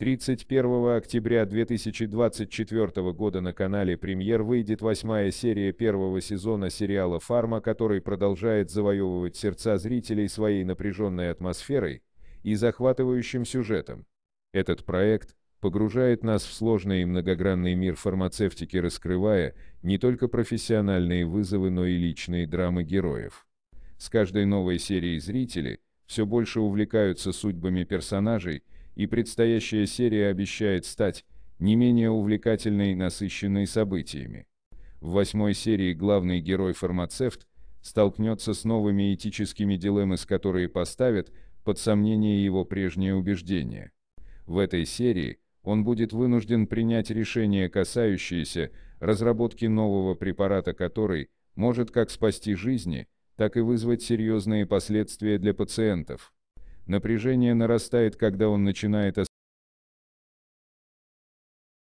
31 октября 2024 года на канале «Премьер» выйдет восьмая серия первого сезона сериала «Фарма», который продолжает завоевывать сердца зрителей своей напряженной атмосферой и захватывающим сюжетом. Этот проект погружает нас в сложный и многогранный мир фармацевтики, раскрывая не только профессиональные вызовы, но и личные драмы героев. С каждой новой серией зрители все больше увлекаются судьбами персонажей – и предстоящая серия обещает стать не менее увлекательной и насыщенной событиями. В восьмой серии главный герой-фармацевт столкнется с новыми этическими дилеммы, с которые поставят под сомнение его прежние убеждения. В этой серии он будет вынужден принять решение, касающееся разработки нового препарата, который может как спасти жизни, так и вызвать серьезные последствия для пациентов. Напряжение нарастает, когда он начинает